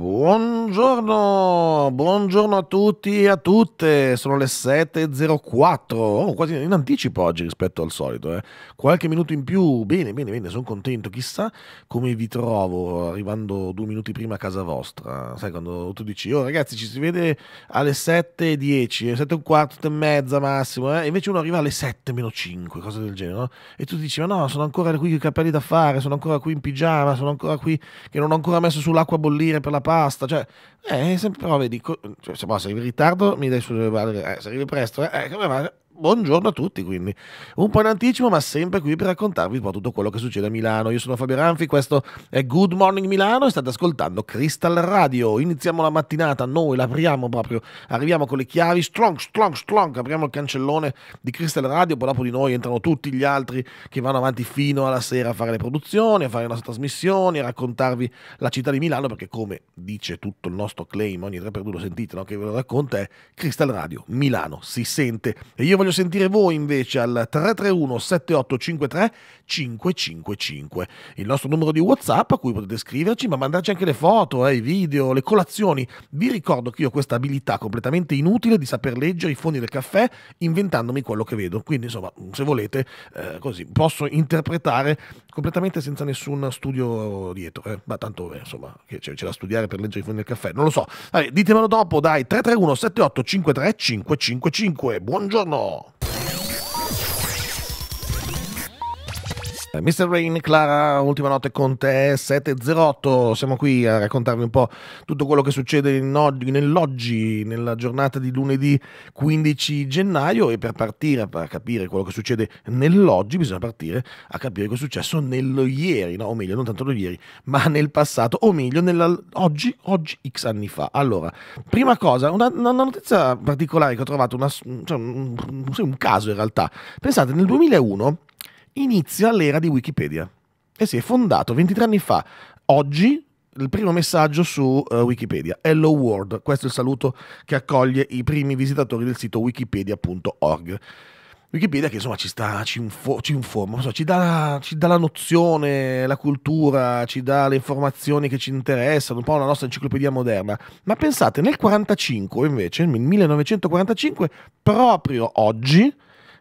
Buongiorno, buongiorno a tutti e a tutte, sono le 7.04, oh, quasi in anticipo oggi rispetto al solito, eh. qualche minuto in più, bene, bene, bene, sono contento, chissà come vi trovo arrivando due minuti prima a casa vostra, sai quando tu dici, oh ragazzi ci si vede alle 7.10, 7.15, 7.30 massimo, eh? e invece uno arriva alle 7.05, cose del genere, no? e tu dici, ma no, sono ancora qui con i capelli da fare, sono ancora qui in pigiama, sono ancora qui che non ho ancora messo sull'acqua a bollire per la pasta, cioè, eh, sempre, però vedi, co- cioè, se, arrivi in ritardo mi dai su, eh, se arrivi presto, eh, eh come va? Buongiorno a tutti, quindi un po' in anticipo, ma sempre qui per raccontarvi un po' tutto quello che succede a Milano. Io sono Fabio Ranfi, questo è Good Morning Milano e state ascoltando Crystal Radio. Iniziamo la mattinata, noi l'apriamo proprio, arriviamo con le chiavi, strong, strong, strong, apriamo il cancellone di Crystal Radio, poi dopo di noi entrano tutti gli altri che vanno avanti fino alla sera a fare le produzioni, a fare le nostre trasmissioni, a raccontarvi la città di Milano, perché come dice tutto il nostro claim, ogni 3x2 lo sentite, no? che ve lo racconta, è Crystal Radio, Milano si sente. E io voglio voglio sentire voi invece al 331 7853 555, il nostro numero di WhatsApp a cui potete scriverci, ma mandarci anche le foto, eh, i video, le colazioni. Vi ricordo che io ho questa abilità completamente inutile di saper leggere i fondi del caffè inventandomi quello che vedo. Quindi, insomma, se volete, eh, così posso interpretare completamente senza nessun studio dietro. Eh. Ma tanto, eh, insomma, che c'è, da studiare per leggere i fondi del caffè, non lo so. Allora, ditemelo dopo, dai, 331 7853 555. Buongiorno! all. Eh, Mr. Rain, Clara, ultima notte con te, 708. Siamo qui a raccontarvi un po' tutto quello che succede nell'oggi, nella giornata di lunedì 15 gennaio. E per partire a capire quello che succede nell'oggi, bisogna partire a capire cosa è successo nello ieri, no? o meglio, non tanto lo ieri, ma nel passato, o meglio, oggi, oggi, x anni fa. Allora, prima cosa, una, una notizia particolare che ho trovato, una, cioè un, un, un caso in realtà. Pensate, nel 2001 inizia l'era di Wikipedia. E eh si è fondato 23 anni fa. Oggi il primo messaggio su uh, Wikipedia, Hello World, questo è il saluto che accoglie i primi visitatori del sito wikipedia.org. Wikipedia che insomma ci, sta, ci, info, ci informa, insomma, ci, dà, ci, dà, la nozione, la cultura, ci dà le informazioni che ci interessano, un po' la nostra enciclopedia moderna. Ma pensate, nel 1945 invece, nel 1945, proprio oggi,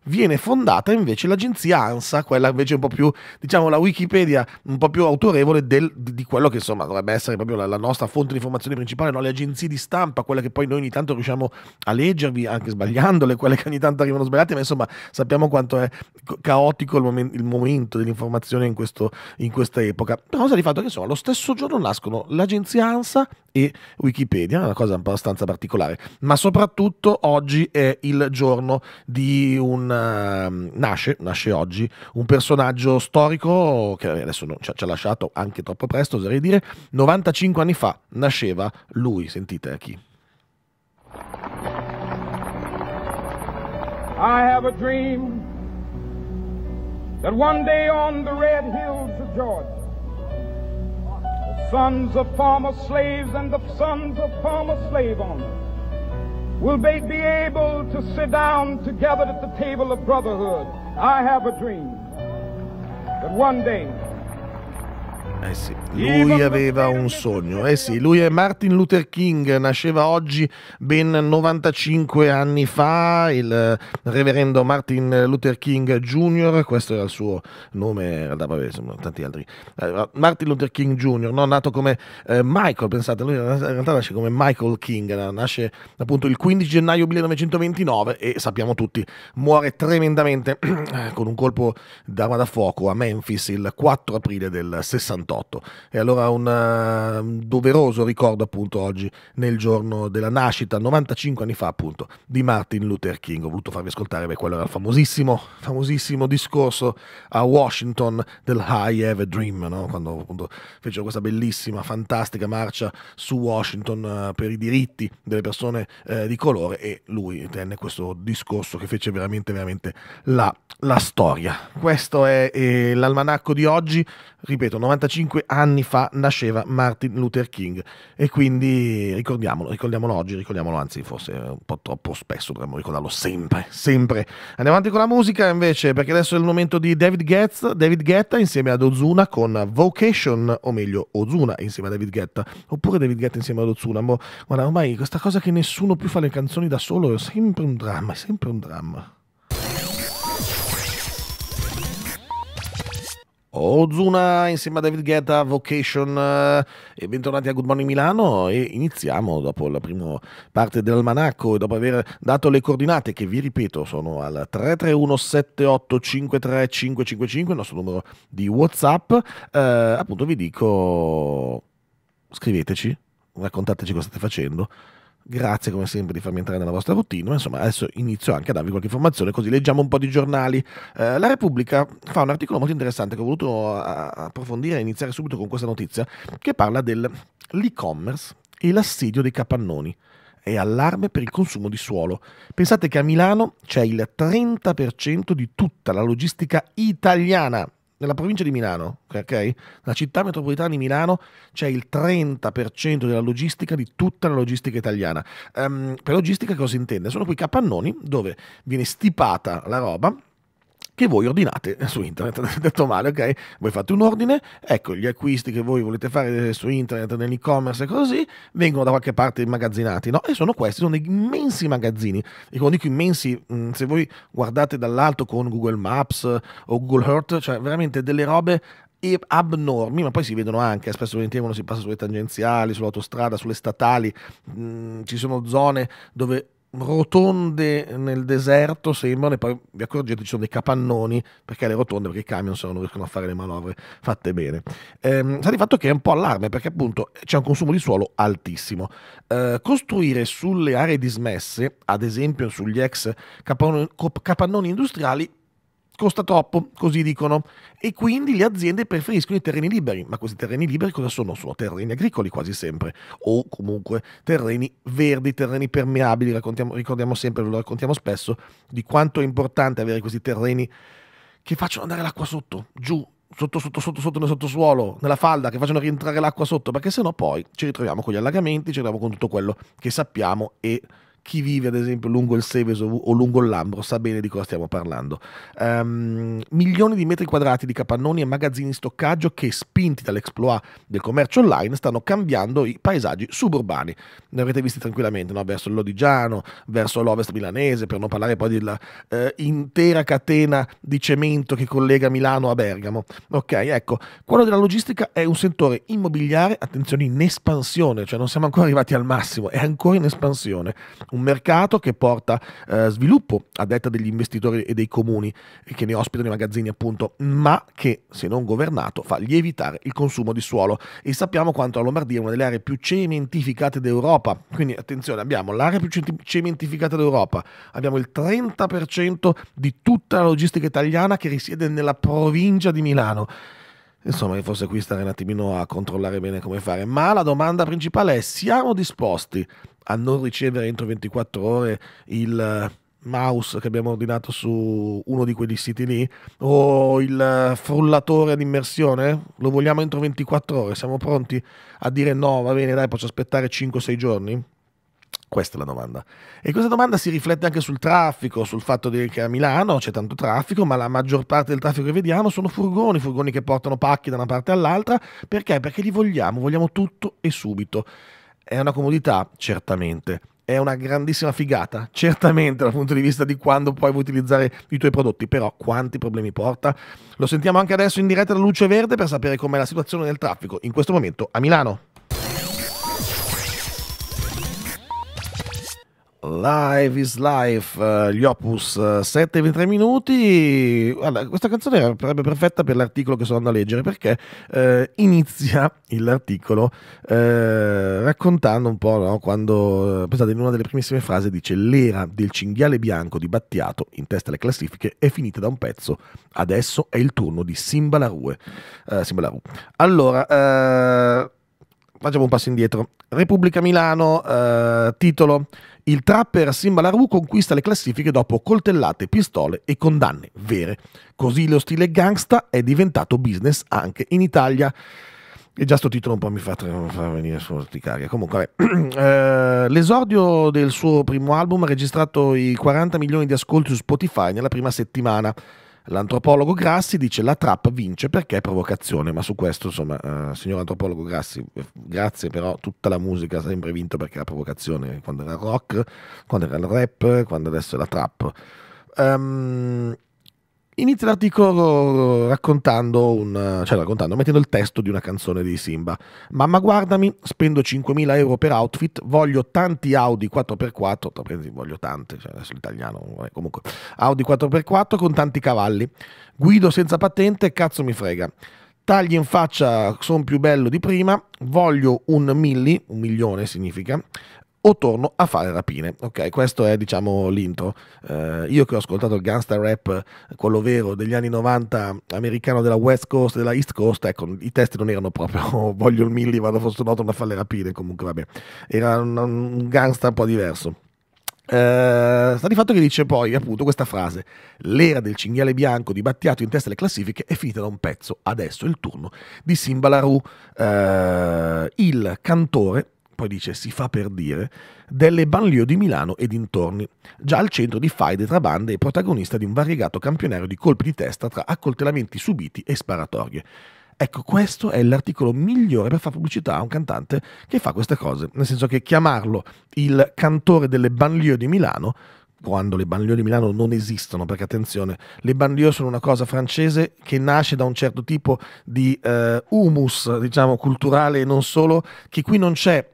viene fondata invece l'agenzia ANSA, quella invece un po' più, diciamo, la Wikipedia un po' più autorevole del, di quello che insomma dovrebbe essere proprio la, la nostra fonte di informazione principale, no? le agenzie di stampa, quelle che poi noi ogni tanto riusciamo a leggervi, anche sbagliandole, quelle che ogni tanto arrivano sbagliate, ma insomma sappiamo quanto è caotico il, momen- il momento dell'informazione in, questo, in questa epoca. cosa di fatto è che insomma lo stesso giorno nascono l'agenzia ANSA e Wikipedia, una cosa abbastanza particolare, ma soprattutto oggi è il giorno di un Ehm, nasce, nasce, oggi un personaggio storico che adesso non, ci, ha, ci ha lasciato anche troppo presto, oserei dire, 95 anni fa nasceva lui, sentite a chi. I have a dream that one day on the red hills of Georgia, the sons of former slaves and the sons of former slave owners will they be able to sit down together at the table of brotherhood? I have a dream that one day Eh sì, lui aveva un sogno. Eh sì, lui è Martin Luther King, nasceva oggi ben 95 anni fa, il reverendo Martin Luther King Jr., questo era il suo nome, da, vabbè, insomma, tanti altri. Martin Luther King Jr., no? nato come eh, Michael, pensate, lui in realtà nasce come Michael King, nasce appunto il 15 gennaio 1929 e sappiamo tutti, muore tremendamente eh, con un colpo d'arma da fuoco a Memphis il 4 aprile del 60. 1988. E allora una, eh, un doveroso ricordo appunto oggi, nel giorno della nascita, 95 anni fa appunto, di Martin Luther King. Ho voluto farvi ascoltare, beh, quello era il famosissimo, famosissimo discorso a Washington del I Have a Dream, no? quando appunto fece questa bellissima, fantastica marcia su Washington eh, per i diritti delle persone eh, di colore e lui tenne questo discorso che fece veramente, veramente la, la storia. Questo è eh, l'almanacco di oggi, ripeto, 95 anni fa nasceva Martin Luther King e quindi ricordiamolo, ricordiamolo oggi, ricordiamolo anzi forse un po' troppo spesso, dovremmo ricordarlo sempre, sempre. Andiamo avanti con la musica invece perché adesso è il momento di David, Getz, David Guetta insieme ad Ozuna con Vocation, o meglio Ozuna insieme a David Guetta, oppure David Guetta insieme ad Ozuna. Boh, guarda, ormai questa cosa che nessuno più fa le canzoni da solo è sempre un dramma, è sempre un dramma. Ozuna insieme a David Guetta, Vocation eh, e bentornati a Good Morning Milano e iniziamo dopo la prima parte dell'almanacco e dopo aver dato le coordinate che vi ripeto sono al 331 7853 555 il nostro numero di Whatsapp eh, appunto vi dico scriveteci raccontateci cosa state facendo Grazie come sempre di farmi entrare nella vostra routine, insomma adesso inizio anche a darvi qualche informazione così leggiamo un po' di giornali. Eh, la Repubblica fa un articolo molto interessante che ho voluto eh, approfondire e iniziare subito con questa notizia che parla dell'e-commerce e l'assedio dei capannoni e allarme per il consumo di suolo. Pensate che a Milano c'è il 30% di tutta la logistica italiana nella provincia di Milano, ok? Nella città metropolitana di Milano c'è il 30% della logistica di tutta la logistica italiana. Um, per logistica cosa intende? Sono quei capannoni dove viene stipata la roba che voi ordinate su internet, detto male, ok? Voi fate un ordine, ecco gli acquisti che voi volete fare su internet, nell'e-commerce e così, vengono da qualche parte immagazzinati, no? E sono questi, sono degli immensi magazzini, e quando dico immensi, mm, se voi guardate dall'alto con Google Maps o Google Earth, cioè veramente delle robe abnormi, ma poi si vedono anche, spesso volentieri quando si passa sulle tangenziali, sull'autostrada, sulle statali, mh, mm, ci sono zone dove rotonde nel deserto sembrano e poi vi accorgete ci sono dei capannoni perché le rotonde perché i camion se no non riescono a fare le manovre fatte bene ehm, sta di fatto che è un po' allarme perché appunto c'è un consumo di suolo altissimo eh, costruire sulle aree dismesse ad esempio sugli ex capannoni industriali costa troppo, così dicono, e quindi le aziende preferiscono i terreni liberi. Ma questi terreni liberi cosa sono? Sono terreni agricoli quasi sempre, o comunque terreni verdi, terreni permeabili, ricordiamo sempre, ve lo raccontiamo spesso, di quanto è importante avere questi terreni che facciano andare l'acqua sotto, giù, sotto, sotto, sotto, sotto nel sottosuolo, nella falda, che facciano rientrare l'acqua sotto, perché sennò poi ci ritroviamo con gli allagamenti, ci ritroviamo con tutto quello che sappiamo e chi vive ad esempio lungo il Seveso o lungo il Lambro sa bene di cosa stiamo parlando. Um, milioni di metri quadrati di capannoni e magazzini di stoccaggio che, spinti dall'exploit del commercio online, stanno cambiando i paesaggi suburbani. Ne avrete visti tranquillamente, no? verso l'Odigiano, verso l'ovest milanese, per non parlare poi dell'intera eh, catena di cemento che collega Milano a Bergamo. Ok, ecco, quello della logistica è un settore immobiliare, attenzione, in espansione, cioè non siamo ancora arrivati al massimo, è ancora in espansione un mercato che porta eh, sviluppo a detta degli investitori e dei comuni che ne ospitano i magazzini appunto, ma che se non governato fa lievitare il consumo di suolo e sappiamo quanto la Lombardia è una delle aree più cementificate d'Europa, quindi attenzione abbiamo l'area più cementificata d'Europa, abbiamo il 30% di tutta la logistica italiana che risiede nella provincia di Milano insomma che forse qui stare un attimino a controllare bene come fare. Ma la domanda principale è siamo disposti a non ricevere entro 24 ore il eh, mouse che abbiamo ordinato su uno di quegli siti lì o il eh, frullatore ad immersione lo vogliamo entro 24 ore siamo pronti a dire no va bene dai posso aspettare 5-6 giorni questa è la domanda. E questa domanda si riflette anche sul traffico, sul fatto che a Milano c'è tanto traffico, ma la maggior parte del traffico che vediamo sono furgoni, furgoni che portano pacchi da una parte all'altra. Perché? Perché li vogliamo, vogliamo tutto e subito. È una comodità, certamente. È una grandissima figata, certamente dal punto di vista di quando puoi utilizzare i tuoi prodotti, però quanti problemi porta? Lo sentiamo anche adesso in diretta da Luce Verde per sapere com'è la situazione del traffico in questo momento a Milano. Live is Life, eh, gli Opus 7 eh, 23 minuti. Guarda, questa canzone sarebbe perfetta per l'articolo che sono andando a leggere perché eh, inizia l'articolo eh, raccontando un po' no, quando, eh, pensate, in una delle primissime frasi dice l'era del cinghiale bianco di Battiato in testa alle classifiche è finita da un pezzo, adesso è il turno di Simbalarue. Eh, Simbalaru. Allora, eh, facciamo un passo indietro. Repubblica Milano, eh, titolo Il trapper Simba Simbalaru conquista le classifiche dopo coltellate, pistole e condanne vere. Così lo stile gangsta è diventato business anche in Italia. E già sto titolo un po' mi fa, fa venire su orticaria. Comunque, eh, l'esordio del suo primo album ha registrato i 40 milioni di ascolti su Spotify nella prima settimana. L'antropologo Grassi dice la trap vince perché è provocazione, ma su questo, insomma, eh, signor antropologo Grassi, eh, grazie però tutta la musica ha sempre vinto perché la provocazione, quando era il rock, quando era il rap, quando adesso è la trap. Um, Inizia l'articolo raccontando, un, cioè raccontando, mettendo il testo di una canzone di Simba. Mamma guardami, spendo 5.000 euro per outfit, voglio tanti Audi 4x4, voglio tante, cioè adesso l'italiano, comunque, Audi 4x4 con tanti cavalli, guido senza patente, cazzo mi frega. Tagli in faccia, sono più bello di prima, voglio un milli, un milione significa, o torno a fare rapine. Ok, questo è diciamo l'intro. Eh, io che ho ascoltato il gangster rap, quello vero degli anni 90 americano della West Coast, della East Coast, ecco, i testi non erano proprio voglio il milli, vado fosse torno a fare le rapine, comunque vabbè, era un, un gangster un po' diverso. Uh, sta di fatto che dice poi appunto questa frase l'era del cinghiale bianco di Battiato in testa alle classifiche è finita da un pezzo adesso è il turno di Simbalaru uh, eh, il cantore poi dice si fa per dire, delle banlieue di Milano e dintorni, già al centro di faide tra bande e protagonista di un variegato campionario di colpi di testa tra accoltellamenti subiti e sparatorie. Ecco, questo è l'articolo migliore per fare pubblicità a un cantante che fa queste cose, nel senso che chiamarlo il cantore delle banlieue di Milano quando le banlieue di Milano non esistono, perché attenzione, le banlieue sono una cosa francese che nasce da un certo tipo di eh, humus, diciamo, culturale e non solo, che qui non c'è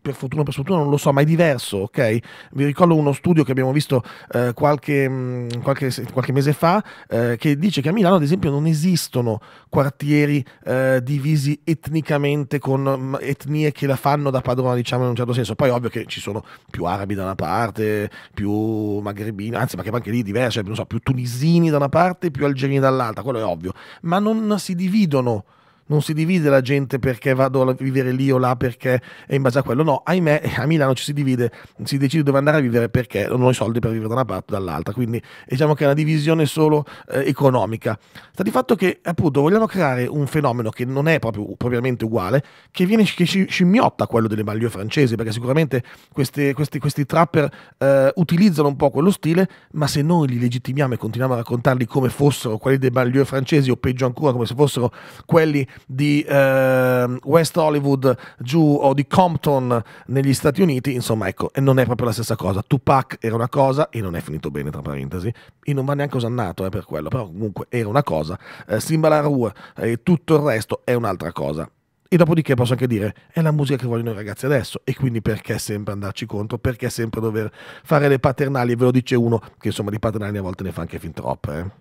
per fortuna per sfortuna non lo so, ma è diverso, ok? Vi ricordo uno studio che abbiamo visto eh, qualche, mm, qualche, qualche, mese fa eh, che dice che a Milano, ad esempio, non esistono quartieri eh, divisi etnicamente con mm, etnie che la fanno da padrona, diciamo in un certo senso. Poi ovvio che ci sono più arabi da una parte, più magrebini, anzi, ma che anche lì diverso, cioè, so, più tunisini da una parte, più algerini dall'altra, quello è ovvio, ma non si dividono non si divide la gente perché vado a vivere lì o là perché è in base a quello, no, ahimè a Milano ci si divide, si decide dove andare a vivere perché non ho i soldi per vivere da una parte o dall'altra, quindi diciamo che è una divisione solo eh, economica. Sta di fatto che appunto vogliamo creare un fenomeno che non è proprio propriamente uguale, che, viene, che scimmiotta quello delle maglie francesi, perché sicuramente questi, questi, questi trapper eh, utilizzano un po' quello stile, ma se noi li legittimiamo e continuiamo a raccontarli come fossero quelli dei banlieue francesi o peggio ancora come se fossero quelli di eh, West Hollywood giù o di Compton negli Stati Uniti, insomma ecco, e non è proprio la stessa cosa. Tupac era una cosa e non è finito bene, tra parentesi, e non va neanche osannato eh, per quello, però comunque era una cosa. Eh, Simbalarue eh, e tutto il resto è un'altra cosa. E dopodiché posso anche dire, è la musica che vogliono i ragazzi adesso e quindi perché sempre andarci contro, perché sempre dover fare le paternali, e ve lo dice uno che insomma di paternali a volte ne fa anche fin troppe. Eh?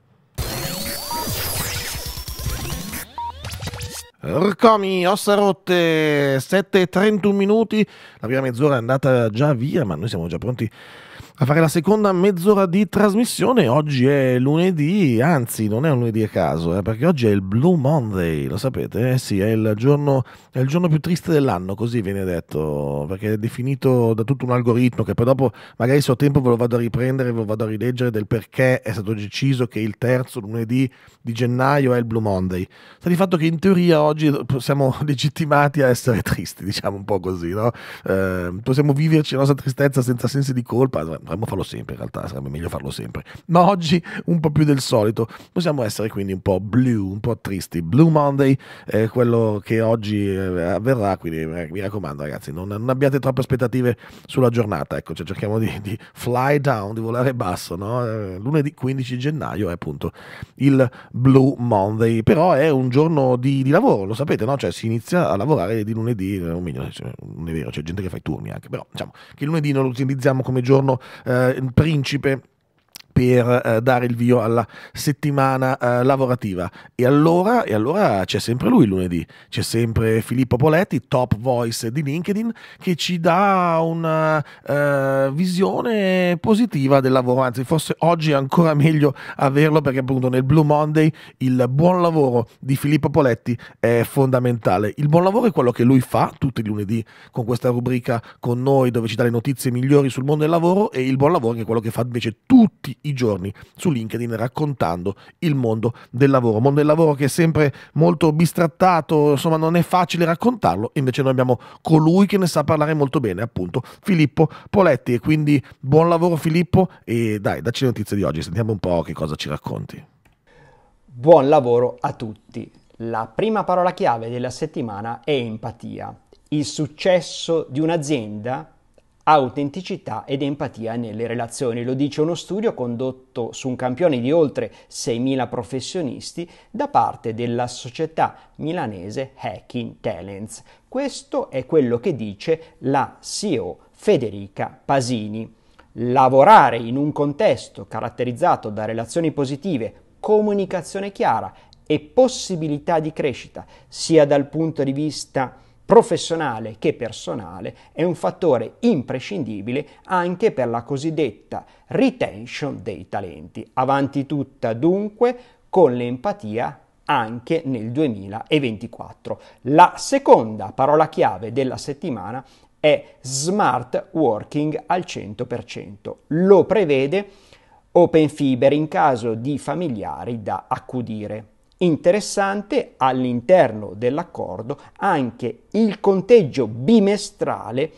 Rcomi, ossa rotte, 7.31 minuti, la prima mezz'ora è andata già via, ma noi siamo già pronti a fare la seconda mezz'ora di trasmissione. Oggi è lunedì, anzi non è un lunedì a caso, eh, perché oggi è il Blue Monday, lo sapete? Eh sì, è il, giorno, è il, giorno, più triste dell'anno, così viene detto, perché è definito da tutto un algoritmo che poi dopo magari se ho tempo ve lo vado a riprendere, ve lo vado a rileggere del perché è stato deciso che il terzo lunedì di gennaio è il Blue Monday. Sta di fatto che in teoria oggi siamo legittimati a essere tristi, diciamo un po' così, no? Eh, possiamo viverci la nostra tristezza senza sensi di colpa dovremmo farlo sempre in realtà, sarebbe meglio farlo sempre. Ma oggi un po' più del solito, possiamo essere quindi un po' blu, un po' tristi. Blue Monday è quello che oggi eh, avverrà, quindi eh, mi raccomando ragazzi, non, non abbiate troppe aspettative sulla giornata, ecco, cioè cerchiamo di, di fly down, di volare basso, no? Eh, lunedì 15 gennaio è appunto il Blue Monday, però è un giorno di, di lavoro, lo sapete, no? Cioè si inizia a lavorare di lunedì, cioè, non è vero, c'è gente che fa i turni anche, però diciamo che il lunedì non lo utilizziamo come giorno eh, principe per eh, dare il via alla settimana eh, lavorativa. E allora, e allora, c'è sempre lui lunedì, c'è sempre Filippo Poletti, top voice di LinkedIn, che ci dà una eh, visione positiva del lavoro, anzi forse oggi è ancora meglio averlo perché appunto nel Blue Monday il buon lavoro di Filippo Poletti è fondamentale. Il buon lavoro è quello che lui fa tutti i lunedì con questa rubrica con noi dove ci dà le notizie migliori sul mondo del lavoro e il buon lavoro è quello che fa invece tutti i i giorni su LinkedIn raccontando il mondo del lavoro, mondo del lavoro che è sempre molto bistrattato, insomma non è facile raccontarlo, invece noi abbiamo colui che ne sa parlare molto bene, appunto Filippo Poletti e quindi buon lavoro Filippo e dai, dacci le notizie di oggi, sentiamo un po' che cosa ci racconti. Buon lavoro a tutti. La prima parola chiave della settimana è empatia. Il successo di un'azienda autenticità ed empatia nelle relazioni. Lo dice uno studio condotto su un campione di oltre 6.000 professionisti da parte della società milanese Hacking Talents. Questo è quello che dice la CEO Federica Pasini. Lavorare in un contesto caratterizzato da relazioni positive, comunicazione chiara e possibilità di crescita, sia dal punto di vista professionale che personale è un fattore imprescindibile anche per la cosiddetta retention dei talenti. Avanti tutta dunque con l'empatia anche nel 2024. La seconda parola chiave della settimana è smart working al 100%. Lo prevede Open Fiber in caso di familiari da accudire interessante all'interno dell'accordo anche il conteggio bimestrale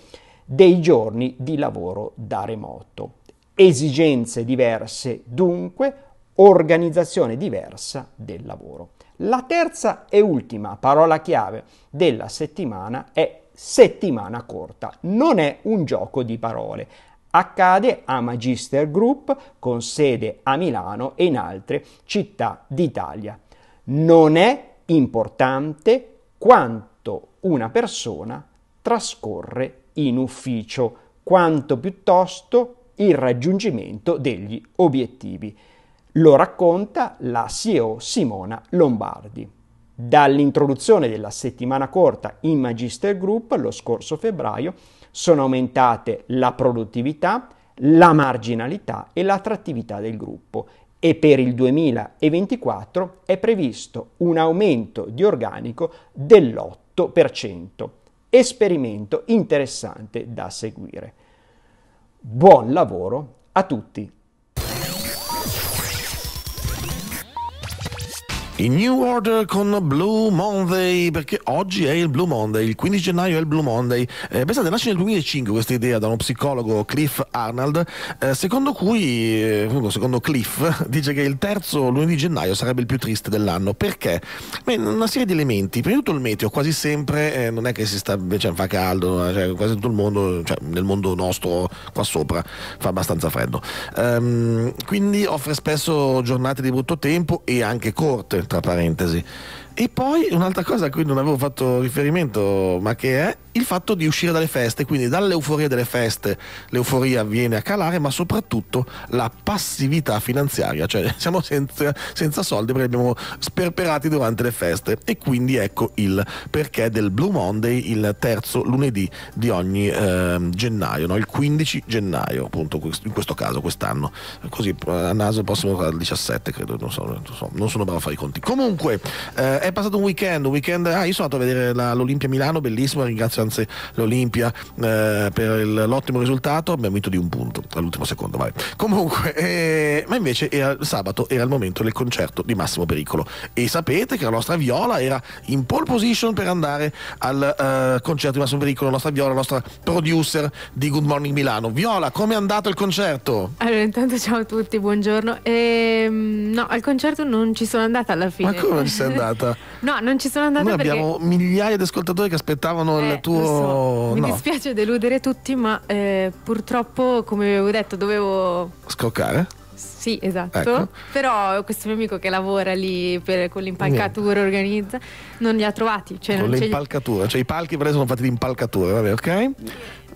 dei giorni di lavoro da remoto. Esigenze diverse dunque, organizzazione diversa del lavoro. La terza e ultima parola chiave della settimana è settimana corta. Non è un gioco di parole. Accade a Magister Group con sede a Milano e in altre città d'Italia. Non è importante quanto una persona trascorre in ufficio, quanto piuttosto il raggiungimento degli obiettivi. Lo racconta la CEO Simona Lombardi. Dall'introduzione della settimana corta in Magister Group lo scorso febbraio sono aumentate la produttività, la marginalità e l'attrattività del gruppo e per il 2024 è previsto un aumento di organico dell'8%. Esperimento interessante da seguire. Buon lavoro a tutti! In New Order con Blue Monday, perché oggi è il Blue Monday, il 15 gennaio è il Blue Monday. Eh, pensate, nasce nel 2005 questa idea da uno psicologo, Cliff Arnold, eh, secondo cui, eh, secondo Cliff, dice che il terzo lunedì gennaio sarebbe il più triste dell'anno. Perché? Beh, una serie di elementi. Prima di tutto il meteo, quasi sempre eh, non è che si sta, cioè, fa caldo, cioè, quasi tutto il mondo, cioè, nel mondo nostro qua sopra, fa abbastanza freddo. Um, quindi offre spesso giornate di brutto tempo e anche corte tra parentesi. E poi un'altra cosa a cui non avevo fatto riferimento, ma che è il fatto di uscire dalle feste, quindi dall'euforia delle feste l'euforia viene a calare, ma soprattutto la passività finanziaria, cioè siamo senza, senza soldi perché abbiamo sperperati durante le feste e quindi ecco il perché del Blue Monday, il terzo lunedì di ogni eh, gennaio, no? il 15 gennaio appunto in questo caso quest'anno, così a naso il prossimo sarà il 17 credo, non, so, non, so, non sono bravo a fare i conti. Comunque eh, è passato un weekend, un weekend, ah io sono andato a vedere la, l'Olimpia Milano, bellissimo, ringrazio Costanze l'Olimpia eh, per l'ottimo risultato abbiamo vinto di un punto all'ultimo secondo vai. comunque eh, ma invece era, sabato era il momento del concerto di Massimo Pericolo e sapete che la nostra viola era in pole position per andare al eh, concerto di Massimo Pericolo la nostra viola la nostra producer di Good Morning Milano Viola come è andato il concerto? Allora intanto ciao a tutti buongiorno ehm, no al concerto non ci sono andata alla fine ma come ci sei andata? no non ci sono andata noi perché... abbiamo migliaia di ascoltatori che aspettavano eh. il tuo tuo... So, mi dispiace deludere tutti, ma eh, purtroppo, come avevo detto, dovevo... Scoccare? Sì, esatto. Ecco. Però questo mio amico che lavora lì per, con l'impalcatura, organizza, non li ha trovati. Cioè con l'impalcatura, cioè i palchi per sono fatti di impalcature, vabbè, ok?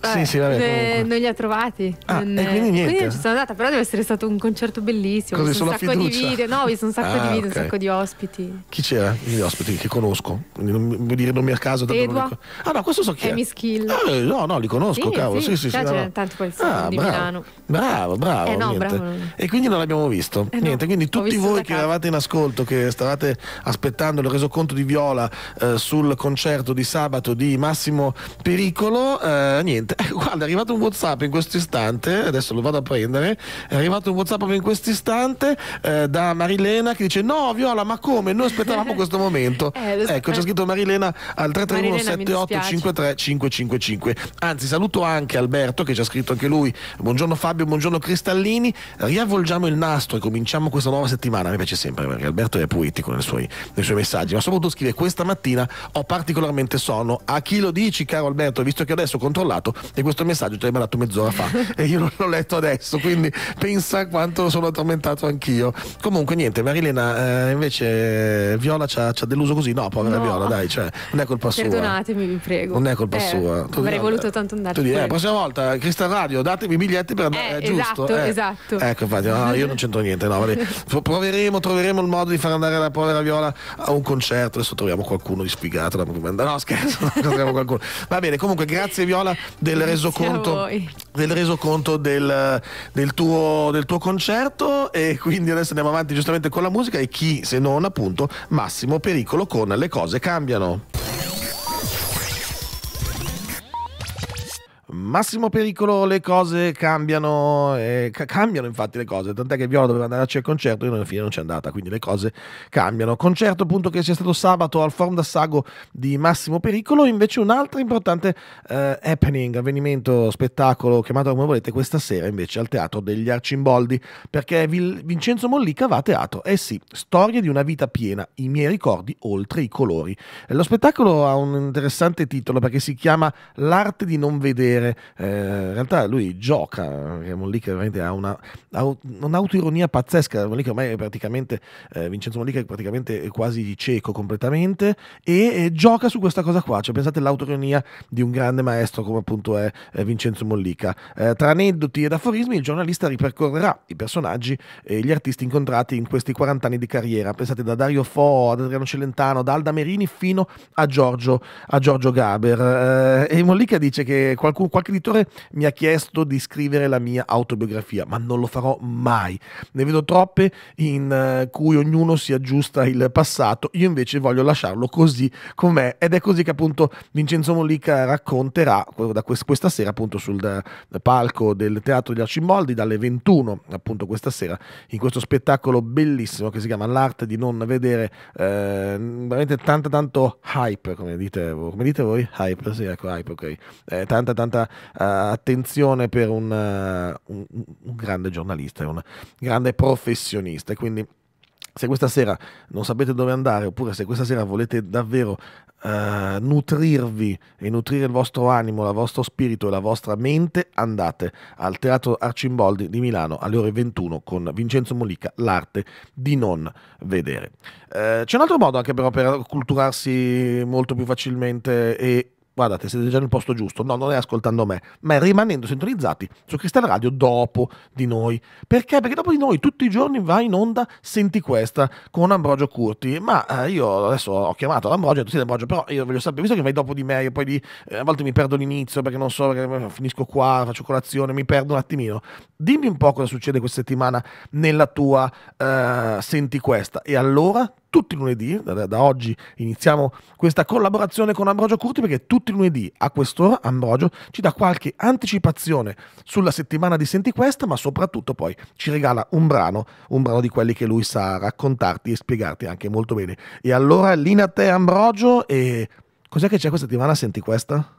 sì, eh, sì, vabbè, eh, ne, non li ha trovati. Ah, non, quindi, niente. quindi non ci sono andata, però deve essere stato un concerto bellissimo. Così, un sacco di video, no, vi sono un sacco ah, di video, okay. un sacco di ospiti. Chi c'era? Gli ospiti che conosco. Non, vuol dire nomi a caso. da Li... Ah no, questo so chi Amy è. Skill. Ah, no, no, li conosco, sì, cavolo. Sì, sì, sì. sì no. tanto poi ah, di bravo, Milano. Bravo, bravo. Eh, no, bravo. E quindi non l'abbiamo visto. Eh, niente, no. quindi tutti voi che eravate in ascolto, che stavate aspettando il resoconto di Viola sul concerto di sabato di Massimo Pericolo, niente guarda, è arrivato un WhatsApp in questo istante, adesso lo vado a prendere, è arrivato un WhatsApp proprio in questo istante eh, da Marilena che dice "No, Viola, ma come? Noi aspettavamo questo momento". Eh, ecco, c'è eh. scritto Marilena al 331-7853-555. Anzi, saluto anche Alberto che ci ha scritto anche lui. Buongiorno Fabio, buongiorno Cristallini. Riavvolgiamo il nastro e cominciamo questa nuova settimana. Mi piace sempre perché Alberto è poetico nei suoi, nei suoi messaggi, ma soprattutto scrive questa mattina ho particolarmente sonno. A chi lo dici, caro Alberto, visto che adesso ho controllato, e questo messaggio ti l'hai mandato mezz'ora fa e io non l'ho letto adesso, quindi pensa quanto sono tormentato anch'io. Comunque niente, Marilena eh, invece eh, Viola ci ha, deluso così, no, povera no. Viola, dai, cioè, non è colpa sua. Perdonatemi, vi prego. Non è colpa eh, sua. Tu avrei voluto tanto andare. Tu dici, eh, prossima volta, Cristian Radio, datemi i biglietti per andare, eh, giusto? Esatto, eh. esatto. Ecco, infatti, no, io non c'entro niente, no, vabbè. Proveremo, troveremo il modo di far andare la povera Viola a un concerto, adesso troviamo qualcuno di sfigato, no scherzo, troviamo qualcuno. Va bene, comunque grazie Viola del resoconto, del, resoconto del, del, tuo, del tuo concerto e quindi adesso andiamo avanti giustamente con la musica e chi se non appunto Massimo Pericolo con Le cose cambiano. Massimo Pericolo le cose cambiano, eh, ca- cambiano infatti le cose, tant'è che Viola doveva andare a andarci il concerto e alla fine non c'è andata, quindi le cose cambiano. Concerto appunto che sia stato sabato al Forum d'Assago di Massimo Pericolo, invece un altro importante eh, happening, avvenimento, spettacolo, chiamato come volete, questa sera invece al Teatro degli Arcimboldi, perché Vil- Vincenzo Mollica va a teatro, eh sì, storie di una vita piena, i miei ricordi oltre i colori. Eh, lo spettacolo ha un interessante titolo perché si chiama L'arte di non vedere dire, eh, in realtà lui gioca, è Mollica veramente ha, una, ha un'autoironia pazzesca, Mollica ormai è praticamente, eh, Vincenzo Mollica è praticamente quasi cieco completamente e, e gioca su questa cosa qua, cioè pensate all'autoironia di un grande maestro come appunto è, è Vincenzo Mollica. Eh, tra aneddoti ed aforismi il giornalista ripercorrerà i personaggi e gli artisti incontrati in questi 40 anni di carriera, pensate da Dario Fo ad Adriano Celentano, da Alda Merini fino a Giorgio, a Giorgio Gaber. Eh, e Mollica dice che qualcuno qualche editore mi ha chiesto di scrivere la mia autobiografia, ma non lo farò mai. Ne vedo troppe in eh, cui ognuno si aggiusta il passato, io invece voglio lasciarlo così com'è ed è così che appunto Vincenzo Molica racconterà da questa sera appunto sul eh, palco del Teatro di Arcimoldi dalle 21 appunto questa sera in questo spettacolo bellissimo che si chiama L'arte di non vedere, eh, veramente tanta tanto hype come dite, come dite voi, hype, sì ecco hype ok, eh, tanta tanta questa uh, eh, attenzione per un, uh, un, un grande giornalista, e un grande professionista. Quindi se questa sera non sapete dove andare oppure se questa sera volete davvero Uh, nutrirvi e nutrire il vostro animo, il vostro spirito e la vostra mente, andate al Teatro Arcimboldi di Milano alle ore 21 con Vincenzo Molica, l'arte di non vedere. Uh, c'è un altro modo anche però per acculturarsi molto più facilmente e guardate, siete già nel posto giusto, no, non è ascoltando me, ma è rimanendo sintonizzati su Cristal Radio dopo di noi. Perché? Perché dopo di noi tutti i giorni va in onda Senti questa con Ambrogio Curti, ma eh, io adesso ho chiamato Ambrogio, tu sì, Ambrogio, però io voglio sapere, visto che vai dopo di me, io poi di, eh, a volte mi perdo l'inizio perché non so, perché eh, finisco qua, faccio colazione, mi perdo un attimino. Dimmi un po' cosa succede questa settimana nella tua eh, Senti questa. E allora, tutti i lunedì, da, da oggi iniziamo questa collaborazione con Ambrogio Curti perché tutti tutti i lunedì a quest'ora Ambrogio ci dà qualche anticipazione sulla settimana di Senti Questa, ma soprattutto poi ci regala un brano, un brano di quelli che lui sa raccontarti e spiegarti anche molto bene. E allora linea a te Ambrogio e cos'è che c'è questa settimana Senti Questa?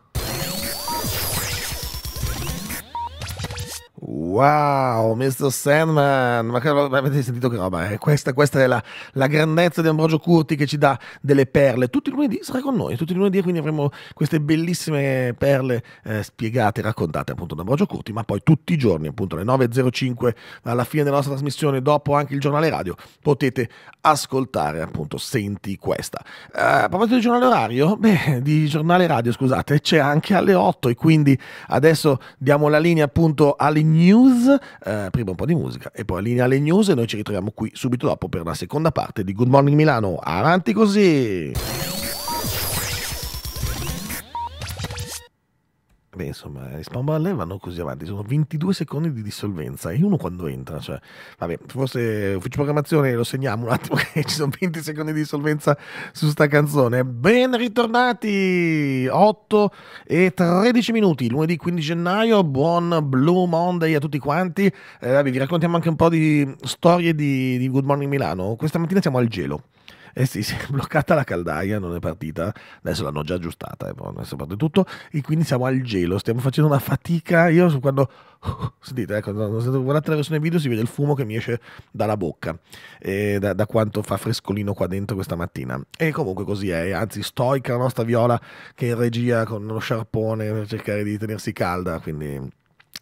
Wow, Mr. Sandman, ma, avete sentito che roba eh? Questa, questa è la, la, grandezza di Ambrogio Curti che ci dà delle perle. Tutti i lunedì sarà con noi, tutti i lunedì quindi avremo queste bellissime perle eh, spiegate, raccontate appunto da Ambrogio Curti, ma poi tutti i giorni appunto alle 9.05 alla fine della nostra trasmissione, dopo anche il giornale radio, potete ascoltare appunto Senti Questa. Eh, a proposito di giornale orario, beh, di giornale radio scusate, c'è anche alle 8 e quindi adesso diamo la linea appunto all'inizio news, eh, prima un po' di musica e poi linea alle news e noi ci ritroviamo qui subito dopo per la seconda parte di Good Morning Milano. Avanti così! Beh, insomma, le Spamballe vanno così avanti, sono 22 secondi di dissolvenza e uno quando entra, cioè, vabbè, forse ufficio programmazione lo segniamo un attimo che ci sono 20 secondi di dissolvenza su sta canzone. Ben ritornati, 8 e 13 minuti, lunedì 15 gennaio, buon Blue Monday a tutti quanti. Eh, vabbè, vi raccontiamo anche un po' di storie di, di Good Morning Milano. Questa mattina siamo al gelo. Eh sì, si è bloccata la caldaia, non è partita. Adesso l'hanno già aggiustata, eh, adesso parte tutto. E quindi siamo al gelo, stiamo facendo una fatica. Io quando... Oh, sentite, ecco, guardate la versione video si vede il fumo che mi esce dalla bocca, eh, da, da, quanto fa frescolino qua dentro questa mattina. E comunque così è, eh, anzi stoica la nostra Viola che è in regia con lo sciarpone per cercare di tenersi calda, quindi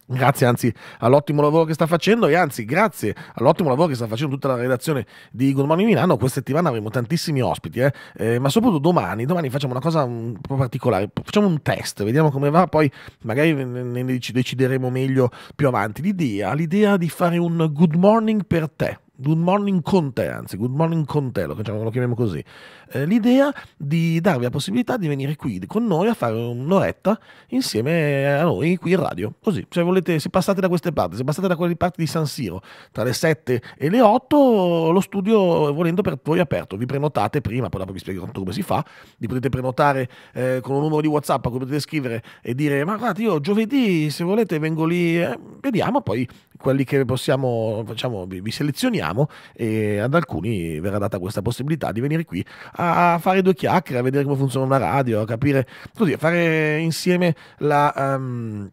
Grazie anzi all'ottimo lavoro che sta facendo e anzi grazie all'ottimo lavoro che sta facendo tutta la redazione di Good Morning Milano. Questa settimana avremo tantissimi ospiti, eh? Eh, ma soprattutto domani, domani facciamo una cosa un po' particolare, facciamo un test, vediamo come va, poi magari ne decideremo meglio più avanti. L'idea, l'idea di fare un Good Morning per te, Good Morning con te, anzi, Good Morning Conte, lo, diciamo, lo chiamiamo così. Eh, l'idea di darvi la possibilità di venire qui con noi a fare un'oretta insieme a noi qui in radio. Così, se volete, se passate da queste parti, se passate da quelle parti di San Siro, tra le 7 e le 8, lo studio volendo per voi è aperto. Vi prenotate prima, poi dopo vi spiego come si fa. Vi potete prenotare eh, con un numero di WhatsApp a cui potete scrivere e dire: Ma guardate, io giovedì, se volete, vengo lì, eh, vediamo, poi quelli che possiamo, diciamo, vi selezioniamo e ad alcuni verrà data questa possibilità di venire qui a fare due chiacchiere, a vedere come funziona una radio, a capire, così, a fare insieme la... Um,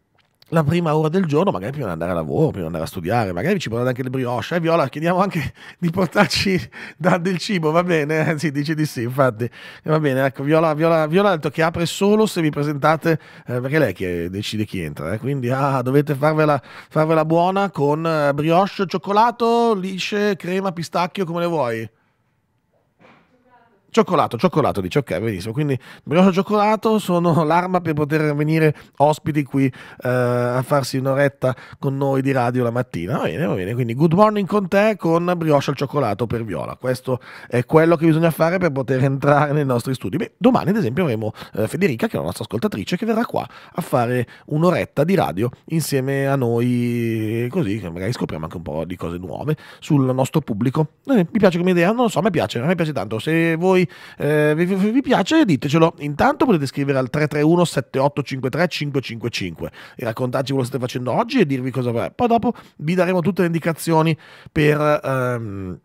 la prima ora del giorno, magari prima di andare a lavoro, prima di andare a studiare, magari ci portate anche le brioche. Eh, Viola, chiediamo anche di portarci da del cibo, va bene? Eh, sì, dice di sì, infatti. Eh, va bene, ecco, Viola, Viola, Viola ha detto che apre solo se vi presentate, eh, perché lei che eh, decide chi entra, eh, quindi ah, dovete farvela, farvela buona con eh, brioche, cioccolato, lisce, crema, pistacchio, come le vuoi. Cioccolato, cioccolato dice, ok, benissimo. Quindi brioche cioccolato sono l'arma per poter venire ospiti qui eh, a farsi un'oretta con noi di radio la mattina. Va bene, va bene. Quindi good morning con te con brioche al cioccolato per Viola. Questo è quello che bisogna fare per poter entrare nei nostri studi. Beh, domani ad esempio avremo eh, Federica, che è la nostra ascoltatrice, che verrà qua a fare un'oretta di radio insieme a noi, così magari scopriamo anche un po' di cose nuove sul nostro pubblico. Eh, mi piace come idea, non lo so, a me piace, a me piace tanto. Se voi eh, vi, vi, piace, ditecelo. Intanto potete scrivere al 331 7853 555 e raccontarci quello che state facendo oggi e dirvi cosa va. Poi dopo vi daremo tutte le indicazioni per... Ehm,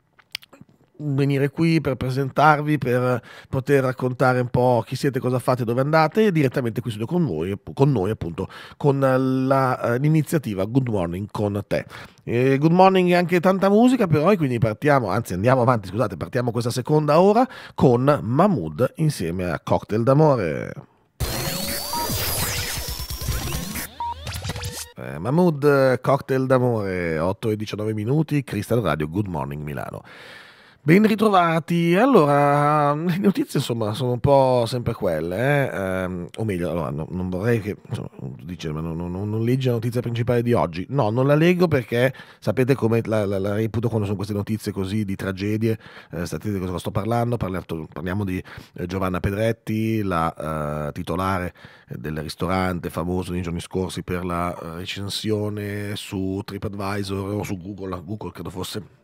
venire qui per presentarvi, per poter raccontare un po' chi siete, cosa fate, dove andate, direttamente qui studio con noi, con noi appunto, con la, eh, l'iniziativa Good Morning con te. E good Morning anche tanta musica però, e quindi partiamo, anzi andiamo avanti, scusate, partiamo questa seconda ora con Mahmood insieme a Cocktail d'amore. Eh, Mahmood, cocktail d'amore, 8 e 19 minuti, Crystal Radio, Good Morning Milano. Ben ritrovati. Allora, le notizie insomma sono un po' sempre quelle, eh? Eh, o meglio, allora, no, non vorrei che insomma, tu dici, ma non, non, non, leggi la notizia principale di oggi. No, non la leggo perché sapete come la, la, la reputo quando sono queste notizie così di tragedie. Eh, sapete di cosa sto parlando? Parliamo di eh, Giovanna Pedretti, la uh, titolare del ristorante famoso nei giorni scorsi per la eh, recensione su TripAdvisor o su Google, Google credo fosse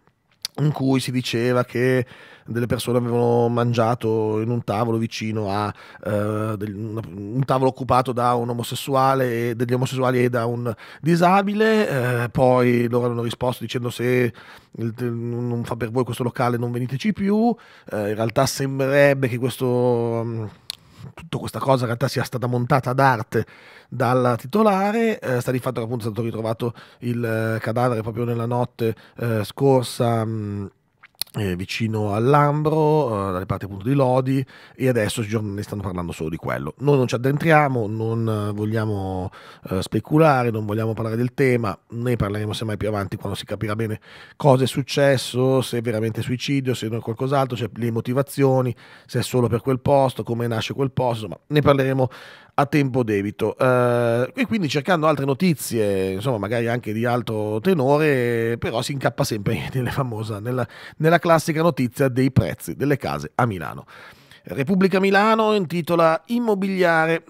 in cui si diceva che delle persone avevano mangiato in un tavolo vicino a eh, un tavolo occupato da un omosessuale e degli omosessuali e da un disabile eh, poi loro hanno risposto dicendo se il, non fa per voi questo locale non veniteci più eh, in realtà sembrerebbe che questo mm, tutta questa cosa in realtà sia stata montata ad arte dalla titolare, eh, sta di fatto che appunto è stato ritrovato il eh, cadavere proprio nella notte eh, scorsa. Mh, mm, eh, vicino all'Ambro, eh, dalle parti appunto di Lodi, e adesso i giornali stanno parlando solo di quello. Noi non ci addentriamo, non eh, vogliamo eh, speculare, non vogliamo parlare del tema, ne parleremo semmai più avanti quando si capirà bene cosa è successo, se è veramente suicidio, se non è qualcos'altro, cioè le motivazioni, se è solo per quel posto, come nasce quel posto, insomma ne parleremo a tempo debito. Eh, e quindi cercando altre notizie, insomma, magari anche di altro tenore, però si incappa sempre famosa, nella, nella classica notizia dei prezzi delle case a Milano. Repubblica Milano intitola Immobiliare.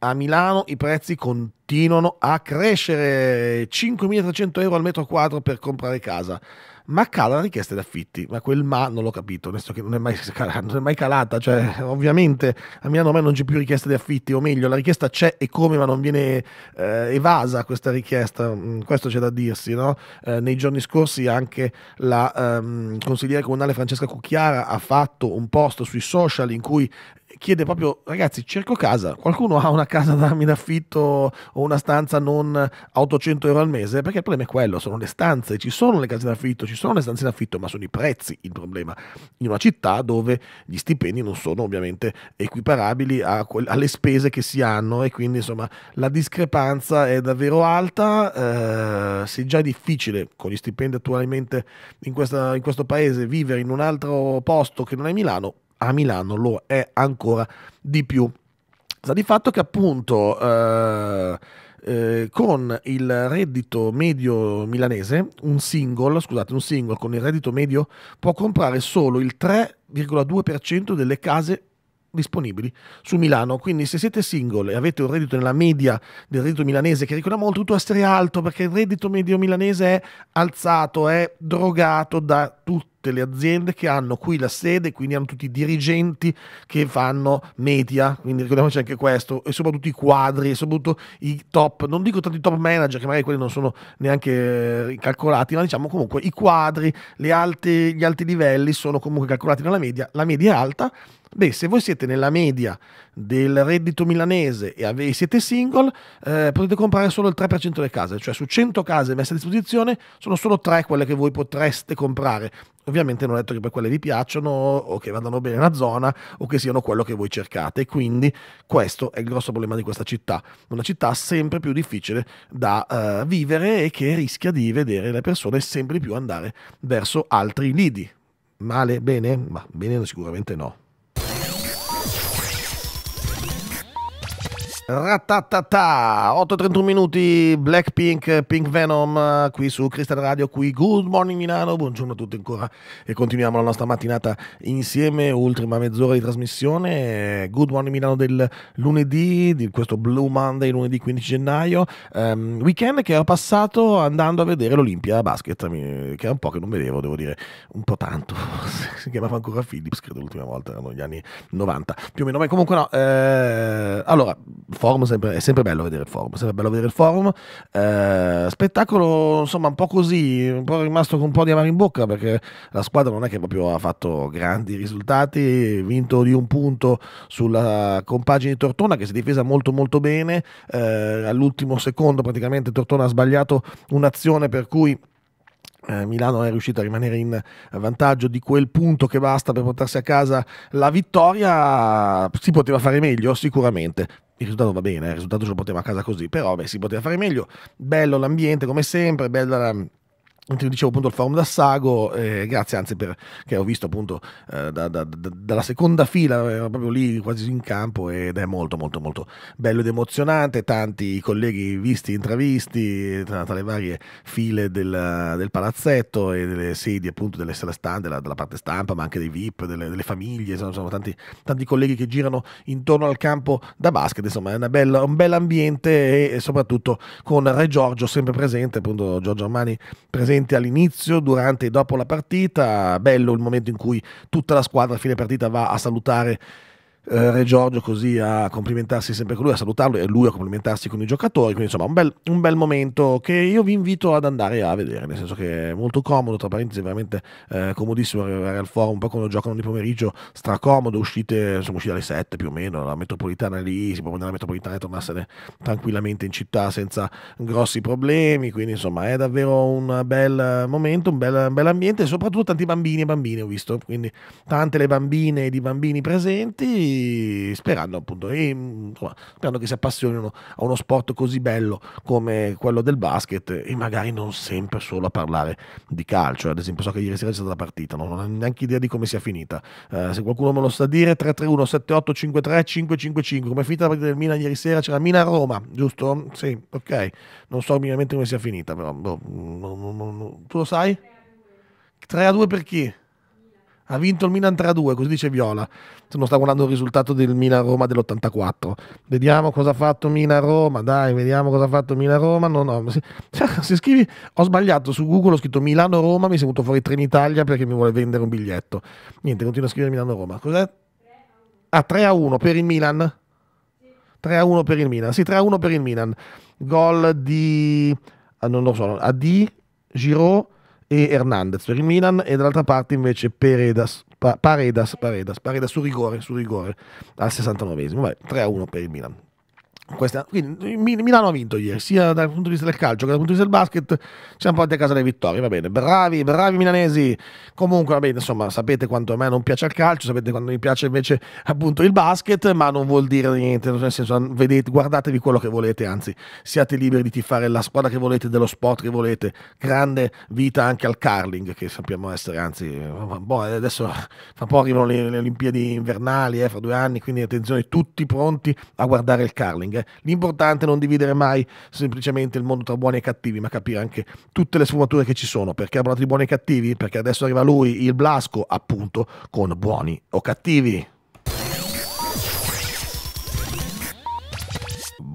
A Milano i prezzi continuano a crescere, 5.300 euro al metro quadro per comprare casa ma cala la richiesta di affitti. Ma quel ma non l'ho capito, onesto che non è mai, calata, non è mai calata. Cioè, ovviamente a Milano ormai non c'è più richiesta di affitti, o meglio, la richiesta c'è e come, ma non viene eh, evasa questa richiesta. Mm, questo c'è da dirsi, no? eh, nei giorni scorsi anche la ehm, consigliera comunale Francesca Cucchiara ha fatto un post sui social in cui chiede proprio, ragazzi, cerco casa, qualcuno ha una casa da darmi in affitto o una stanza non a 800 euro al mese? Perché il problema è quello, sono le stanze, ci sono le case in affitto ci sono le stanze in affitto ma sono i prezzi il problema, in una città dove gli stipendi non sono ovviamente equiparabili que- alle spese che si hanno e quindi insomma la discrepanza è davvero alta, eh, se già è difficile con gli stipendi attualmente in, questa, in questo paese vivere in un altro posto che non è Milano, a Milano lo è ancora di più. Sta di fatto che appunto eh, eh, con il reddito medio milanese, un single, scusate, un single con il reddito medio può comprare solo il 3,2% delle case disponibili su Milano. Quindi se siete single e avete un reddito nella media del reddito milanese, che ricordiamo tutto essere alto perché il reddito medio milanese è alzato, è drogato da tutte le aziende che hanno qui la sede, quindi hanno tutti i dirigenti che fanno media, quindi ricordiamoci anche questo, e soprattutto i quadri, e soprattutto i top, non dico tanto i top manager, che magari quelli non sono neanche calcolati, ma diciamo comunque i quadri, alte, gli alti livelli sono comunque calcolati nella media, la media è alta, Beh, se voi siete nella media del reddito milanese e siete single, eh, potete comprare solo il 3% delle case, cioè su 100 case messe a disposizione sono solo 3 quelle che voi potreste comprare. Ovviamente non è detto che per quelle vi piacciono o che vadano bene la zona o che siano quello che voi cercate. Quindi questo è il grosso problema di questa città. Una città sempre più difficile da uh, vivere e che rischia di vedere le persone sempre più andare verso altri lidi. Male, bene? Ma bene sicuramente no. Ratatata, 8.31 minuti, Blackpink, Pink Venom, eh, qui su Crystal Radio, qui Good Morning Milano, buongiorno a tutti ancora e continuiamo la nostra mattinata insieme, ultima mezz'ora di trasmissione, Good Morning Milano del lunedì, di questo Blue Monday, lunedì 15 gennaio, um, weekend che ho passato andando a vedere l'Olimpia Basket, che è un po' che non vedevo, devo dire, un po' tanto, si chiamava ancora Philips, credo l'ultima volta, erano gli anni 90, più o meno, ma comunque no, eh, allora forum sempre, è sempre bello vedere il forum, sempre bello vedere il forum. Eh, spettacolo insomma un po' così, un po' rimasto con un po' di amare in bocca perché la squadra non è che proprio ha fatto grandi risultati, vinto di un punto sulla compagine di Tortona che si è difesa molto molto bene, eh, all'ultimo secondo praticamente Tortona ha sbagliato un'azione per cui eh, Milano è riuscito a rimanere in vantaggio di quel punto che basta per portarsi a casa la vittoria, si poteva fare meglio sicuramente. Il risultato va bene, eh, il risultato ce lo poteva a casa così, però beh, si poteva fare meglio. Bello l'ambiente come sempre, bella la ti dicevo appunto il forum d'assago, eh, grazie anzi perché ho visto appunto eh, da, da, da, dalla seconda fila, eh, proprio lì quasi in campo ed è molto molto molto bello ed emozionante, tanti colleghi visti intravisti tra, tra le varie file del, del, palazzetto e delle sedi appunto delle stand, della, della parte stampa ma anche dei VIP, delle, delle famiglie, insomma, insomma tanti, tanti, colleghi che girano intorno al campo da basket, insomma è bella, un bel ambiente e, e soprattutto con Re Giorgio sempre presente, appunto Giorgio Armani presente presente all'inizio, durante e dopo la partita, bello il momento in cui tutta la squadra a fine partita va a salutare eh, Re Giorgio così a complimentarsi sempre con lui, a salutarlo e lui a complimentarsi con i giocatori, quindi insomma un bel, un bel momento che io vi invito ad andare a vedere, nel senso che è molto comodo, tra parentesi veramente eh, comodissimo arrivare al forum, poi quando giocano di pomeriggio stracomodo, uscite, siamo uscite alle 7 più o meno, la metropolitana lì, si può prendere la metropolitana e tornarsene tranquillamente in città senza grossi problemi, quindi insomma è davvero un bel momento, un bel, un bel ambiente e soprattutto tanti bambini e bambine ho visto, quindi tante le bambine ed i bambini presenti sperando appunto mm, insomma, sperando che si appassionino a uno sport così bello come quello del basket e magari non sempre solo a parlare di calcio ad esempio so che ieri sera c'è stata la partita non ho neanche idea di come sia finita eh, se qualcuno me lo sa dire 331 78 53 555 come è finita la partita del Milan ieri sera c'era Milan Roma giusto? sì ok non so minimamente come sia finita però boh, no, no, tu lo sai? 3 a 2 per chi? ha vinto il Milan 3-2, così dice Viola. Se non sta guardando il risultato del Milan-Roma dell'84. Vediamo cosa ha fatto Milan-Roma, dai, vediamo cosa ha fatto Milan-Roma. No, no, se, se, scrivi, ho sbagliato su Google, ho scritto Milano-Roma, mi è venuto fuori Trenitalia perché mi vuole vendere un biglietto. Niente, continuo a scrivere Milano-Roma. Cos'è? Ah, 3-1 per il Milan? 3-1 per il Milan, sì, 3-1 per il Milan. Gol di, ah, non lo so, a di Giro e Hernandez per il Milan e dall'altra parte invece Paredas, pa- Paredas, Paredas, Paredas su rigore, su rigore al 69esimo, 3 a 1 per il Milan. Questa, quindi Milano ha vinto ieri, sia dal punto di vista del calcio che dal punto di vista del basket. Siamo portati a casa le vittorie, va bene. Bravi, bravi milanesi. Comunque, va bene, insomma, sapete quanto a me non piace il calcio, sapete quanto mi piace invece appunto il basket, ma non vuol dire niente, nel senso, vedete, guardatevi quello che volete, anzi, siate liberi di tifare la squadra che volete, dello sport che volete. Grande vita anche al curling, che sappiamo essere, anzi, boh, adesso fra poco arrivano le, le Olimpiadi invernali, eh, fra due anni, quindi attenzione, tutti pronti a guardare il curling marketing. Eh. L'importante è non dividere mai semplicemente il mondo tra buoni e cattivi, ma capire anche tutte le sfumature che ci sono. Perché ha parlato di buoni e cattivi? Perché adesso arriva lui, il Blasco, appunto, con buoni o cattivi.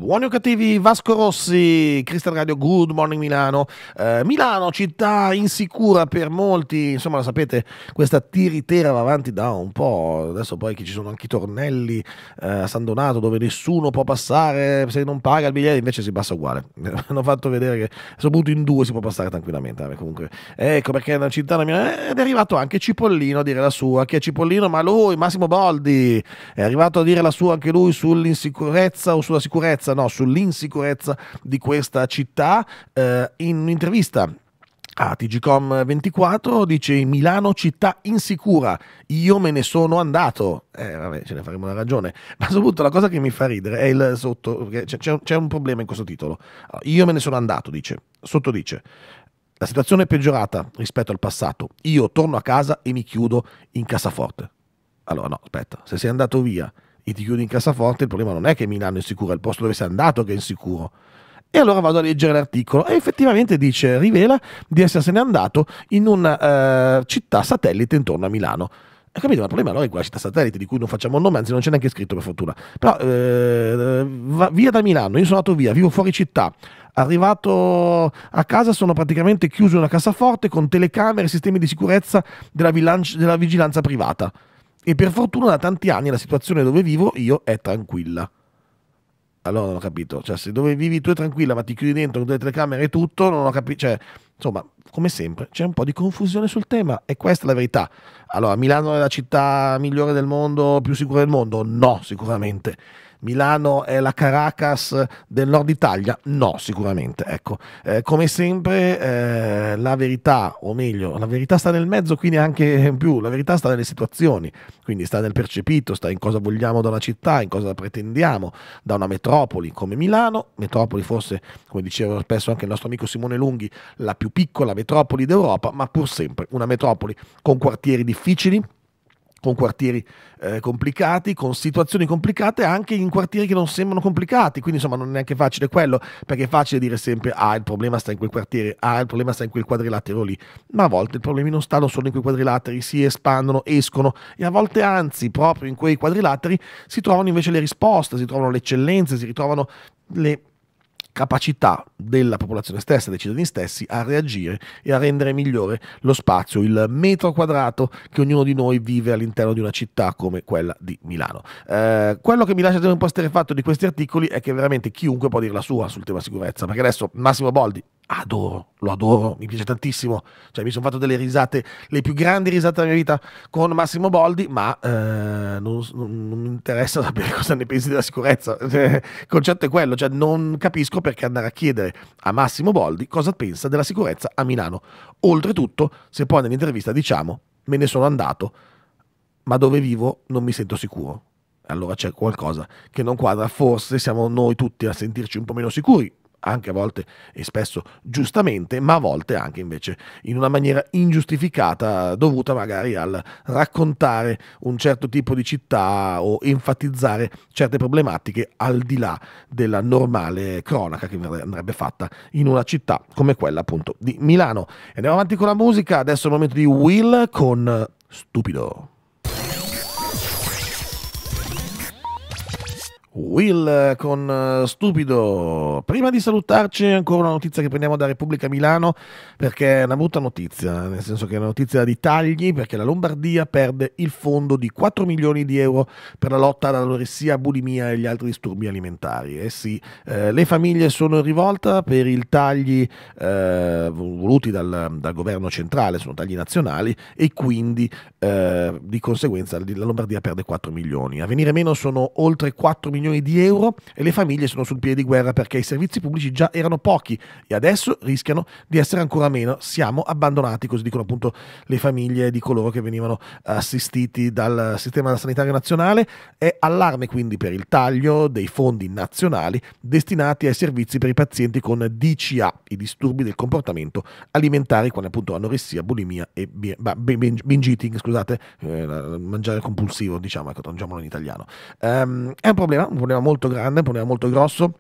Buoni o cattivi, Vasco Rossi, Cristian Radio, Good Morning Milano. Eh, Milano, città insicura per molti, insomma lo sapete, questa tiritera va avanti da un po', adesso poi che ci sono anche i tornelli eh, a San Donato dove nessuno può passare, se non paga il biglietto invece si passa uguale. Hanno fatto vedere che a questo punto in due si può passare tranquillamente, eh, comunque. Ecco perché è una città ed è arrivato anche Cipollino a dire la sua, chi è Cipollino? Ma lui, Massimo Boldi, è arrivato a dire la sua anche lui sull'insicurezza o sulla sicurezza sicurezza, no, sull'insicurezza di questa città. Eh, in un'intervista a TGCOM24 dice Milano città insicura, io me ne sono andato. Eh vabbè, ce ne faremo una ragione. Ma soprattutto la cosa che mi fa ridere è il sotto, c'è un problema in questo titolo. Io me ne sono andato, dice. Sotto dice, la situazione è peggiorata rispetto al passato. Io torno a casa e mi chiudo in cassaforte. Allora no, aspetta, se sei andato via e ti chiudi in cassaforte, il problema non è che Milano è insicuro, è il posto dove sei andato che è insicuro. E allora vado a leggere l'articolo e effettivamente dice, rivela di essersene andato in una uh, eh, città satellite intorno a Milano. Ho capito, ma il problema non è quella città satellite di cui non facciamo il nome, anzi non c'è neanche scritto per fortuna. Però eh, via da Milano, io sono andato via, vivo fuori città. Arrivato a casa sono praticamente chiuso in una cassaforte con telecamere e sistemi di sicurezza della, della vigilanza privata. E per fortuna da tanti anni la situazione dove vivo io è tranquilla. Allora non ho capito, cioè se dove vivi tu è tranquilla ma ti chiudi dentro con due telecamere e tutto, non ho capito, cioè insomma, come sempre c'è un po' di confusione sul tema e questa è la verità. Allora, Milano è la città migliore del mondo, più sicura del mondo? No, sicuramente Milano è la Caracas del nord Italia? No, sicuramente. Ecco. Eh, come sempre eh, la verità, o meglio, la verità sta nel mezzo, quindi anche in più, la verità sta nelle situazioni, quindi sta nel percepito, sta in cosa vogliamo da una città, in cosa pretendiamo da una metropoli come Milano, metropoli forse, come diceva spesso anche il nostro amico Simone Lunghi, la più piccola metropoli d'Europa, ma pur sempre una metropoli con quartieri difficili con quartieri eh, complicati, con situazioni complicate anche in quartieri che non sembrano complicati, quindi insomma non è neanche facile quello, perché è facile dire sempre ah il problema sta in quel quartiere, ah il problema sta in quel quadrilatero lì, ma a volte i problemi non stanno solo in quei quadrilateri, si espandono, escono e a volte anzi proprio in quei quadrilateri si trovano invece le risposte, si trovano le eccellenze, si ritrovano le capacità della popolazione stessa, dei cittadini stessi, a reagire e a rendere migliore lo spazio, il metro quadrato che ognuno di noi vive all'interno di una città come quella di Milano. Eh, quello che mi lascia un po' stare fatto di questi articoli è che veramente chiunque può dire la sua sul tema sicurezza, perché adesso Massimo Boldi adoro, lo adoro, mi piace tantissimo. Cioè, mi sono fatto delle risate, le più grandi risate della mia vita con Massimo Boldi, ma eh, non, non, mi interessa sapere cosa ne pensi della sicurezza. Cioè, il concetto è quello, cioè non capisco Sacro perché andare a chiedere a Massimo Boldi cosa pensa della sicurezza a Milano. Oltretutto, se poi nell'intervista diciamo me ne sono andato, ma dove vivo non mi sento sicuro. Allora c'è qualcosa che non quadra, forse siamo noi tutti a sentirci un po' meno sicuri, anche a volte e spesso giustamente, ma a volte anche invece in una maniera ingiustificata, dovuta magari al raccontare un certo tipo di città o enfatizzare certe problematiche al di là della normale cronaca che andrebbe fatta in una città come quella appunto di Milano. andiamo avanti con la musica, adesso è il momento di Will con Stupido. Will eh, con eh, Stupido. Prima di salutarci, ancora una notizia che prendiamo da Repubblica Milano, perché è una brutta notizia, nel senso che è una notizia di tagli, perché la Lombardia perde il fondo di 4 milioni di euro per la lotta all'anoressia, bulimia e gli altri disturbi alimentari. Eh sì, eh, le famiglie sono in rivolta per i tagli eh, voluti dal, dal, governo centrale, sono tagli nazionali, e quindi eh, di conseguenza la Lombardia perde 4 milioni. A venire meno sono oltre 4 milioni milioni di euro e le famiglie sono sul piede di guerra perché i servizi pubblici già erano pochi e adesso rischiano di essere ancora meno. Siamo abbandonati, così dicono appunto le famiglie di coloro che venivano assistiti dal sistema sanitario nazionale. È allarme quindi per il taglio dei fondi nazionali destinati ai servizi per i pazienti con DCA, i disturbi del comportamento alimentare, quali appunto anoressia, bulimia e binge eating, scusate, eh, mangiare compulsivo, diciamo, ecco, in italiano. Um, è un problema un problema molto grande, un problema molto grosso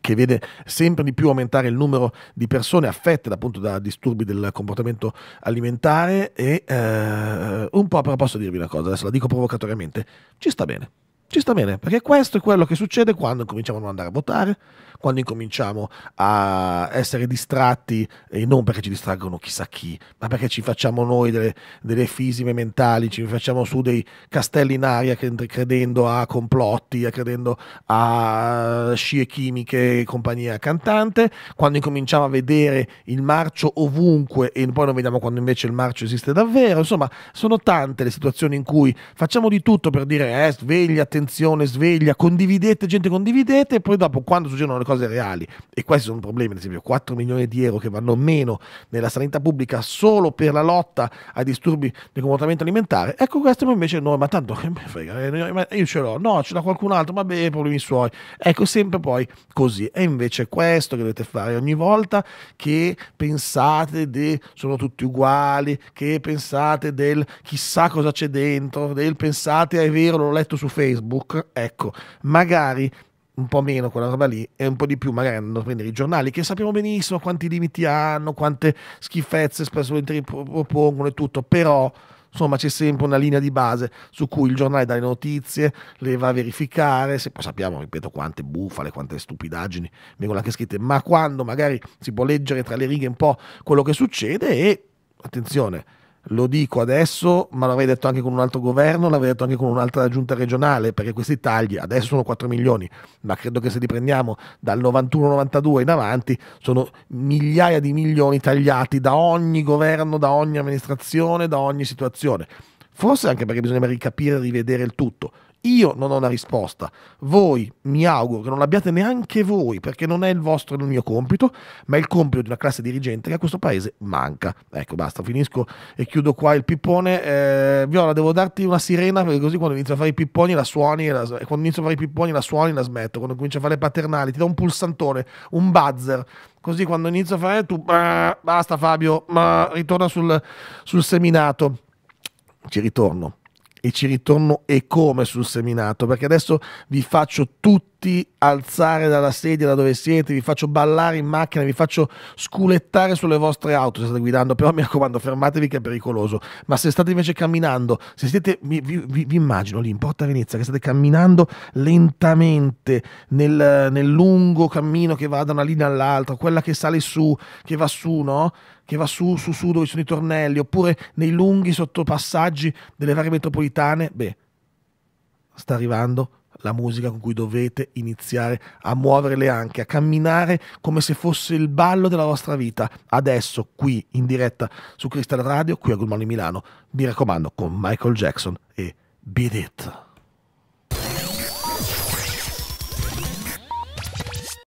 che vede sempre di più aumentare il numero di persone affette appunto da disturbi del comportamento alimentare e eh, un po' però posso dirvi una cosa, adesso la dico provocatoriamente, ci sta bene, ci sta bene, perché questo è quello che succede quando cominciamo a non andare a votare, quando incominciamo a essere distratti, e non perché ci distraggono chissà chi, ma perché ci facciamo noi delle, delle fisime mentali, ci facciamo su dei castelli in aria credendo a complotti, credendo a scie chimiche e compagnia cantante, quando incominciamo a vedere il marcio ovunque e poi non vediamo quando invece il marcio esiste davvero, insomma sono tante le situazioni in cui facciamo di tutto per dire eh, sveglia, attenzione, sveglia, condividete, gente condividete e poi dopo quando succedono le cose cose reali e questi sono problemi, ad esempio 4 milioni di euro che vanno meno nella sanità pubblica solo per la lotta ai disturbi del comportamento alimentare, ecco questo invece no, ma tanto che me frega, eh, io ce l'ho, no, ce l'ha qualcun altro, vabbè, problemi suoi, ecco sempre poi così, è invece questo che dovete fare ogni volta che pensate di sono tutti uguali, che pensate del chissà cosa c'è dentro, del pensate è vero, l'ho letto su Facebook, ecco, magari un po' meno quella roba lì e un po' di più magari andando a prendere i giornali che sappiamo benissimo quanti limiti hanno, quante schifezze spesso propongono e tutto, però insomma c'è sempre una linea di base su cui il giornale dà le notizie, le va a verificare, se poi sappiamo, ripeto, quante bufale, quante stupidaggini vengono anche scritte, ma quando magari si può leggere tra le righe un po' quello che succede e, attenzione, lo dico adesso, ma l'avrei detto anche con un altro governo, l'avrei detto anche con un'altra giunta regionale, perché questi tagli adesso sono 4 milioni, ma credo che se li prendiamo dal 91-92 in avanti sono migliaia di milioni tagliati da ogni governo, da ogni amministrazione, da ogni situazione. Forse anche perché bisogna ricapire e rivedere il tutto io non ho una risposta. Voi mi auguro che non l'abbiate neanche voi, perché non è il vostro e il mio compito, ma è il compito di una classe dirigente che a questo paese manca. Ecco, basta, finisco e chiudo qua il pippone. Eh, Viola, devo darti una sirena, perché così quando inizio a fare i pipponi la suoni, e, la, e quando inizio a fare i pipponi la suoni e la smetto. Quando comincio a fare le paternali, ti do un pulsantone, un buzzer. Così quando inizio a fare tu, bah, eh, basta Fabio, ma ritorna sul, sul seminato. Ci ritorno e ci ritorno e come sul seminato, perché adesso vi faccio tutti alzare dalla sedia da dove siete, vi faccio ballare in macchina, vi faccio sculettare sulle vostre auto se state guidando, però mi raccomando fermatevi che è pericoloso, ma se state invece camminando, se siete, vi, vi, vi immagino lì in Porta Venezia che state camminando lentamente nel, nel lungo cammino che va da una linea all'altra, quella che sale su, che va su, no? che va su, su, su dove sono i tornelli, oppure nei lunghi sottopassaggi delle varie metropolitane, beh, sta arrivando la musica con cui dovete iniziare a muovere le anche, a camminare come se fosse il ballo della vostra vita. Adesso, qui in diretta su Crystal Radio, qui a Good Morning Milano, mi raccomando, con Michael Jackson e Beat It.